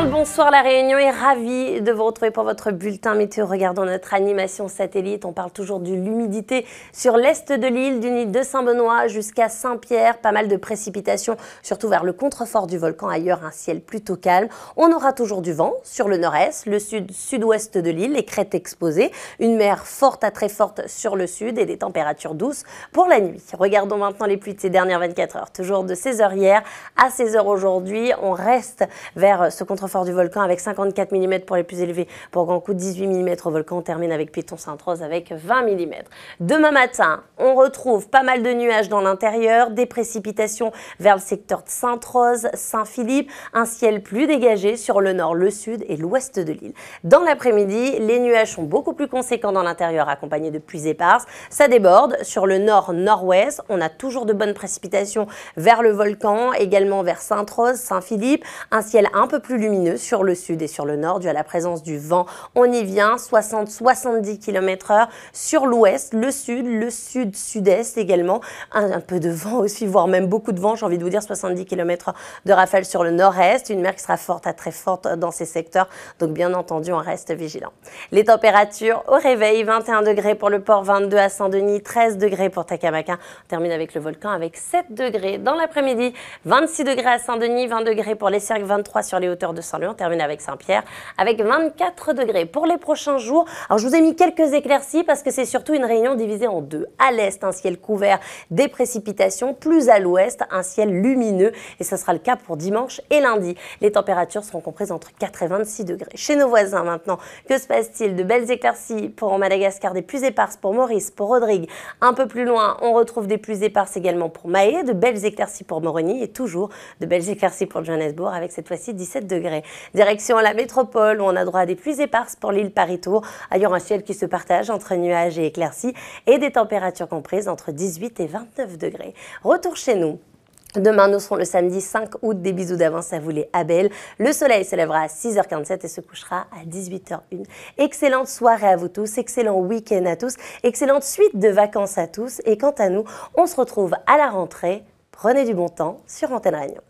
bien le bonsoir, La Réunion est ravie de vous retrouver pour votre bulletin météo. Regardons notre animation satellite. On parle toujours de l'humidité sur l'est de l'île, du nid de Saint-Benoît jusqu'à Saint-Pierre. Pas mal de précipitations, surtout vers le contrefort du volcan. Ailleurs, un ciel plutôt calme. On aura toujours du vent sur le nord-est, le sud-sud-ouest de l'île, les crêtes exposées. Une mer forte à très forte sur le sud et des températures douces pour la nuit. Regardons maintenant les pluies de ces dernières 24 heures. Toujours de 16h hier à 16h aujourd'hui. On reste vers ce contrefort fort du volcan avec 54 mm pour les plus élevés. Pour Grand Coup, 18 mm au volcan. On termine avec Piton Sainte-Rose avec 20 mm. Demain matin, on retrouve pas mal de nuages dans l'intérieur, des précipitations vers le secteur de Sainte-Rose, Saint-Philippe, un ciel plus dégagé sur le nord, le sud et l'ouest de l'île. Dans l'après-midi, les nuages sont beaucoup plus conséquents dans l'intérieur, accompagnés de pluies éparses. Ça déborde sur le nord-nord-ouest. On a toujours de bonnes précipitations vers le volcan, également vers Sainte-Rose, Saint-Philippe. Un ciel un peu plus lumineux sur le sud et sur le nord, dû à la présence du vent. On y vient, 60-70 km/h sur l'ouest, le sud, le sud-sud-est également. Un, peu de vent aussi, voire même beaucoup de vent, j'ai envie de vous dire 70 km de rafales sur le nord-est. Une mer qui sera forte à très forte dans ces secteurs. Donc bien entendu, on reste vigilant. Les températures au réveil, 21 degrés pour le port, 22 à Saint-Denis, 13 degrés pour Takamaka. On termine avec le volcan avec 7 degrés dans l'après-midi, 26 degrés à Saint-Denis, 20 degrés pour les cercles, 23 sur les hauteurs de saint louis On termine avec Saint-Pierre avec 24 degrés pour les prochains jours. Alors, je vous ai mis quelques éclaircies parce que c'est surtout une réunion divisée en deux. À l'est, un ciel couvert des précipitations. Plus à l'ouest, un ciel lumineux. Et ce sera le cas pour dimanche et lundi. Les températures seront comprises entre 4 et 26 degrés. Chez nos voisins maintenant, que se passe-t-il De belles éclaircies pour Madagascar, des plus éparses pour Maurice, pour Rodrigue. Un peu plus loin, on retrouve des plus éparses également pour Maé, de belles éclaircies pour Moroni et toujours de belles éclaircies pour Johannesburg avec cette fois-ci 17 degrés direction Direction la métropole, où on a droit à des pluies éparses pour l'île Paris-Tour, ailleurs un ciel qui se partage entre nuages et éclaircies et des températures comprises entre 18 et 29 degrés. Retour chez nous. Demain, nous serons le samedi 5 août. Des bisous d'avance à vous les Abel. Le soleil se lèvera à 6h47 et se couchera à 18h01. Excellente soirée à vous tous, excellent week-end à tous, excellente suite de vacances à tous. Et quant à nous, on se retrouve à la rentrée. Prenez du bon temps sur Antenne Réunion.